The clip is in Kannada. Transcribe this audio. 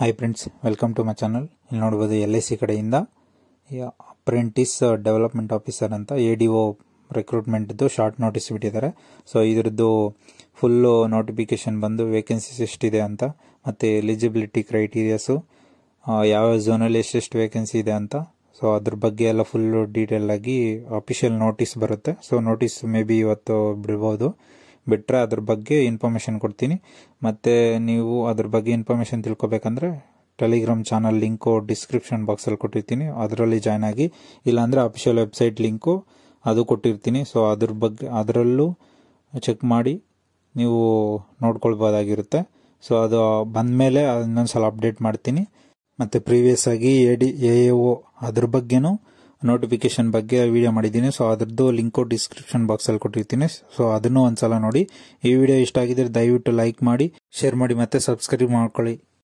hi friends welcome to my channel ಇಲ್ಲಿ ನೋಡ್ಬೋದು ಎಲ್ ಐ ಸಿ ಕಡೆಯಿಂದ ಅಪ್ರೆಂಟಿಸ್ ಡೆವಲಪ್ಮೆಂಟ್ ಆಫೀಸರ್ ಅಂತ ಎ ಡಿ ಒ ರೆಕ್ರೂಟ್ಮೆಂಟ್ದು ಶಾರ್ಟ್ ನೋಟಿಸ್ ಬಿಟ್ಟಿದ್ದಾರೆ ಸೊ ಇದರದ್ದು ಫುಲ್ಲು ನೋಟಿಫಿಕೇಷನ್ ಬಂದು ವೇಕೆನ್ಸೀಸ್ ಎಷ್ಟಿದೆ ಅಂತ ಮತ್ತು ಎಲಿಜಿಬಿಲಿಟಿ ಕ್ರೈಟೀರಿಯಾಸು ಯಾವ ಝೋನಲ್ಲಿ ಎಷ್ಟೆಷ್ಟು ವೇಕೆನ್ಸಿ ಇದೆ ಅಂತ ಸೊ ಅದ್ರ ಬಗ್ಗೆ ಎಲ್ಲ ಫುಲ್ಲು ಡೀಟೇಲ್ ಆಗಿ ಅಫಿಷಿಯಲ್ ನೋಟಿಸ್ ಬರುತ್ತೆ ಸೊ ನೋಟಿಸ್ ಮೇ ಬಿ ಇವತ್ತು ಬಿಡ್ಬೋದು ಬಿಟ್ಟರೆ ಅದ್ರ ಬಗ್ಗೆ ಇನ್ಫಾರ್ಮೇಷನ್ ಕೊಡ್ತೀನಿ ಮತ್ತು ನೀವು ಅದ್ರ ಬಗ್ಗೆ ಇನ್ಫಾರ್ಮೇಷನ್ ತಿಳ್ಕೊಬೇಕಂದ್ರೆ ಟೆಲಿಗ್ರಾಮ್ ಚಾನಲ್ ಲಿಂಕು ಡಿಸ್ಕ್ರಿಪ್ಷನ್ ಬಾಕ್ಸಲ್ಲಿ ಕೊಟ್ಟಿರ್ತೀನಿ ಅದರಲ್ಲಿ ಜಾಯ್ನ್ ಆಗಿ ಇಲ್ಲಾಂದರೆ ಅಫಿಷಿಯಲ್ ವೆಬ್ಸೈಟ್ ಲಿಂಕು ಅದು ಕೊಟ್ಟಿರ್ತೀನಿ ಸೊ ಅದ್ರ ಬಗ್ಗೆ ಅದರಲ್ಲೂ ಚೆಕ್ ಮಾಡಿ ನೀವು ನೋಡ್ಕೊಳ್ಬೋದಾಗಿರುತ್ತೆ ಸೊ ಅದು ಬಂದಮೇಲೆ ಇನ್ನೊಂದು ಸಲ ಅಪ್ಡೇಟ್ ಮಾಡ್ತೀನಿ ಮತ್ತು ಪ್ರೀವಿಯಸ್ ಆಗಿ ಎ ಡಿ ಎ ಒ ಅದ್ರ ಬಗ್ಗೆನೂ ನೋಟಿಫಿಕೇಶನ್ ಬಗ್ಗೆ ವಿಡಿಯೋ ಮಾಡಿದ್ದೀನಿ ಸೊ ಅದರದ್ದು ಲಿಂಕು ಡಿಸ್ಕ್ರಿಪ್ಷನ್ ಬಾಕ್ಸಲ್ಲಿ ಕೊಟ್ಟಿರ್ತೀನಿ ಸೊ ಅದನ್ನು ಒಂದ್ಸಲ ನೋಡಿ ಈ ವಿಡಿಯೋ ಇಷ್ಟ ಆಗಿದ್ರೆ ದಯವಿಟ್ಟು ಲೈಕ್ ಮಾಡಿ ಶೇರ್ ಮಾಡಿ ಮತ್ತೆ ಸಬ್ಸ್ಕ್ರೈಬ್ ಮಾಡ್ಕೊಳ್ಳಿ